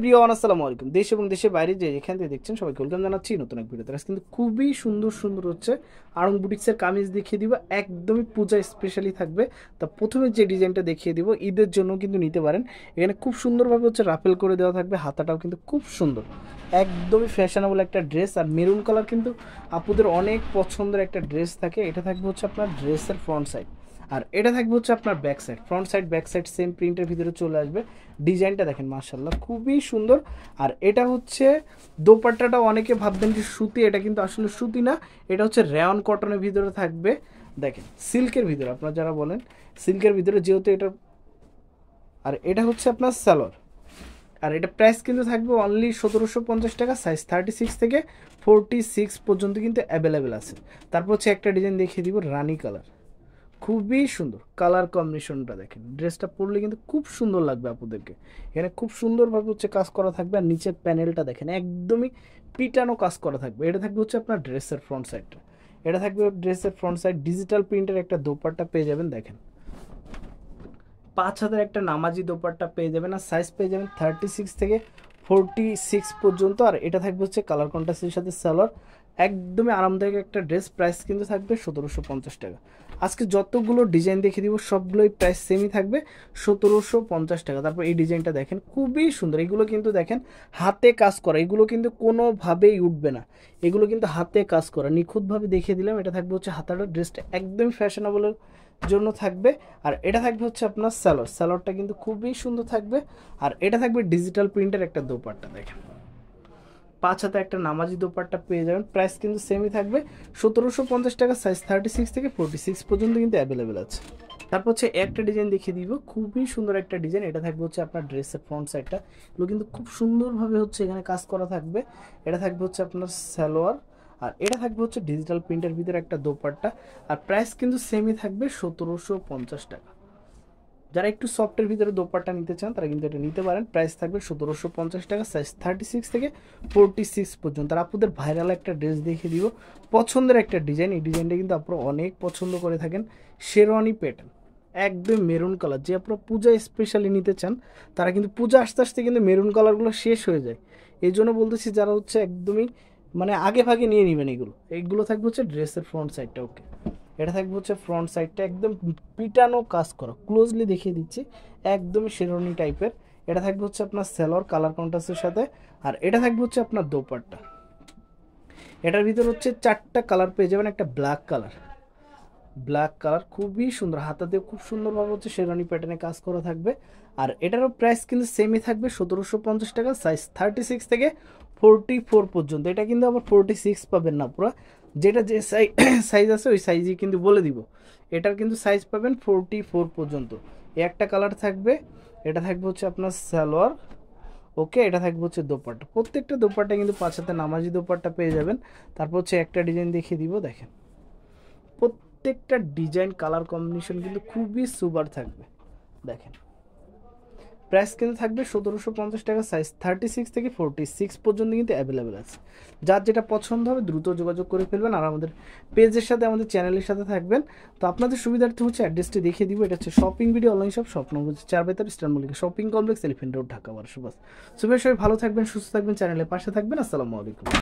প্রিয়ন আসসালামু দেশ এবং দেশের বাইরে যে এখান থেকে দেখছেন সবাইকে ওয়েলকাম জানাচ্ছি নতুন এক ভিডিওতে আজ কিন্তু খুবই সুন্দর সুন্দর হচ্ছে আরং বুটিক্সের কামিজ দেখিয়ে দিব একদমই পূজা স্পেশালি থাকবে তা প্রথমে যে ডিজাইনটা দেখিয়ে দিব ঈদের জন্য কিন্তু নিতে পারেন এখানে খুব সুন্দরভাবে হচ্ছে রাফেল করে দেওয়া থাকবে হাতাটাও কিন্তু খুব সুন্দর একদমই ফ্যাশনেবল একটা ড্রেস আর মেরুন কালার কিন্তু আপুদের অনেক পছন্দের একটা ড্রেস থাকে এটা থাকবে হচ্ছে আপনার ড্রেসের ফ্রন্ট সাইড আর এটা থাকবে হচ্ছে আপনার back side front side back side same প্রিন্টের ভিতরে চলে আসবে ডিজাইনটা দেখেন মার্শাল্লাহ খুবই সুন্দর আর এটা হচ্ছে দোপাট্টাটা অনেকে ভাববেন যে সুতি এটা কিন্তু আসলে সুতি না এটা হচ্ছে রেয়ন কটনের ভিতরে থাকবে দেখেন সিল্কের ভিতরে আপনারা যারা বলেন সিল্কের ভিতরে যেহেতু এটা আর এটা হচ্ছে আপনার স্যালোর আর এটা প্রাইস কিন্তু থাকবে অনলি সতেরোশো পঞ্চাশ টাকা সাইজ থার্টি সিক্স থেকে ফোরটি সিক্স পর্যন্ত কিন্তু অ্যাভেলেবেল আছে তারপর হচ্ছে একটা ডিজাইন দেখিয়ে দিব রানি কালার খুবই সুন্দর কালার কম্বিনেশনটা দেখেন ড্রেসটা পরলে কিন্তু খুব সুন্দর লাগবে আপনাদেরকে এখানে খুব সুন্দরভাবে হচ্ছে কাজ করা থাকবে আর নিচের প্যানেলটা দেখেন একদমই পিটানো কাজ করা থাকবে এটা থাকবে হচ্ছে আপনার ড্রেসের ফ্রন্ট সাইডটা এটা থাকবে ড্রেসের ফ্রন্ট সাইড ডিজিটাল প্রিন্টের একটা দোপাট্টা পেয়ে যাবেন দেখেন পাঁচ হাজার একটা নামাজি দোপাট্টা পেয়ে যাবেন আর সাইজ পেয়ে যাবেন থার্টি সিক্স থেকে ফোরটি সিক্স পর্যন্ত আর এটা থাকবে হচ্ছে কালার কন্ট্রাস্টের সাথে সালোয়ার একদমই আরামদায়ক একটা ড্রেস প্রাইস কিন্তু থাকবে সতেরোশো পঞ্চাশ টাকা আজকে যতগুলো ডিজাইন দেখে দিব সবগুলোই প্রাইস সেমই থাকবে সতেরোশো পঞ্চাশ টাকা তারপর এই ডিজাইনটা দেখেন খুবই সুন্দর এগুলো কিন্তু দেখেন হাতে কাজ করা এগুলো কিন্তু কোনোভাবেই উঠবে না এগুলো কিন্তু হাতে কাজ করা নিখুঁতভাবে দেখিয়ে দিলাম এটা থাকবে হচ্ছে হাতাটা ড্রেসটা একদম ফ্যাশনেবলের জন্য থাকবে আর এটা থাকবে হচ্ছে আপনার স্যালোড স্যালোডটা কিন্তু খুবই সুন্দর থাকবে আর এটা থাকবে ডিজিটাল প্রিন্টের একটা দোপাট্টা দেখেন পাঁচ হাতে একটা নামাজি দোপাট্টা পেয়ে যাবেন প্রাইস কিন্তু সেমই থাকবে সতেরোশো পঞ্চাশ টাকা সাইজ থার্টি সিক্স থেকে ফোর্টি সিক্স পর্যন্ত কিন্তু অ্যাভেলেবেল আছে তারপর হচ্ছে একটা ডিজাইন দেখিয়ে দিব খুবই সুন্দর একটা ডিজাইন এটা থাকবে হচ্ছে আপনার ড্রেসের ফ্রন্ট সাইডটা এগুলো কিন্তু খুব সুন্দরভাবে হচ্ছে এখানে কাজ করা থাকবে এটা থাকবে হচ্ছে আপনার সালোয়ার আর এটা থাকবে হচ্ছে ডিজিটাল প্রিন্টের ভিতরে একটা দোপাট্টা আর প্রাইস কিন্তু সেমই থাকবে সতেরোশো পঞ্চাশ টাকা যারা একটু সফটের ভিতরে দোপাটা নিতে চান তারা কিন্তু এটা নিতে পারেন প্রাইস থাকবে সতেরোশো পঞ্চাশ টাকা সাইজ থার্টি সিক্স থেকে ফোরটি সিক্স পর্যন্ত আর আপনাদের ভাইরাল একটা ড্রেস দেখে দিব পছন্দের একটা ডিজাইন এই ডিজাইনটা কিন্তু আপনারা অনেক পছন্দ করে থাকেন শেরওয়ানি প্যাটার্ন একদম মেরুন কালার যে আপনারা পূজা স্পেশালি নিতে চান তারা কিন্তু পূজা আস্তে আস্তে কিন্তু মেরুন কালারগুলো শেষ হয়ে যায় এই জন্য বলতেছি যারা হচ্ছে একদমই মানে আগে ভাগে নিয়ে নেবেন এগুলো এইগুলো থাকবে হচ্ছে ড্রেসের ফ্রন্ট সাইডটা ওকে এটা থাকবে হচ্ছে ফ্রন্ট সাইডটা একদম পিটানো কাজ করা ক্লোজলি দেখিয়ে দিচ্ছি একদম শেরনি টাইপের এটা থাকবে হচ্ছে আপনার সেলর কালার কন্ট্রাস্টের সাথে আর এটা থাকবে হচ্ছে আপনার দোপারটা এটার ভিতর হচ্ছে চারটা কালার পেয়ে যাবেন একটা ব্ল্যাক কালার ব্ল্যাক কালার খুবই সুন্দর হাতা দিয়ে খুব সুন্দরভাবে হচ্ছে শেরওয়ানি প্যাটার্নে কাজ করা থাকবে আর এটারও প্রাইস কিন্তু সেমই থাকবে সতেরোশো পঞ্চাশ টাকা সাইজ থার্টি সিক্স থেকে ফোরটি ফোর পর্যন্ত এটা কিন্তু আবার ফোরটি সিক্স পাবেন না পুরো যেটা যে সাইজ আছে ওই সাইজই কিন্তু বলে দিব এটার কিন্তু সাইজ পাবেন ফোরটি ফোর পর্যন্ত একটা কালার থাকবে এটা থাকবে হচ্ছে আপনার সালোয়ার ওকে এটা থাকবে হচ্ছে দোপাট্টা প্রত্যেকটা দোপাট্টা কিন্তু পাঁচ হাতে নামাজি দোপাট্টা পেয়ে যাবেন তারপর হচ্ছে একটা ডিজাইন দেখিয়ে দিব দেখেন প্রত্যেকটা ডিজাইন কালার কম্বিনেশন কিন্তু খুবই সুপার থাকবে দেখেন প্রাইস কিন্তু থাকবে সতেরোশো পঞ্চাশ টাকা সাইজ থার্টি সিক্স থেকে ফোরটি সিক্স পর্যন্ত কিন্তু অ্যাভেলেবেল আছে যার যেটা পছন্দ হবে দ্রুত যোগাযোগ করে ফেলবেন আর আমাদের পেজের সাথে আমাদের চ্যানেলের সাথে থাকবেন তো আপনাদের সুবিধার্থে হচ্ছে অ্যাড্রেসটি দেখিয়ে দিব এটা হচ্ছে শপিং ভিডিও অনলাইন শপ স্বপ্ন হচ্ছে চার বেতার eastern Mallika shopping complex elephant road Dhaka বারোশো বাস সবাই ভালো থাকবেন সুস্থ থাকবেন চ্যানেলের পাশে থাকবেন আসসালামু আলাইকুম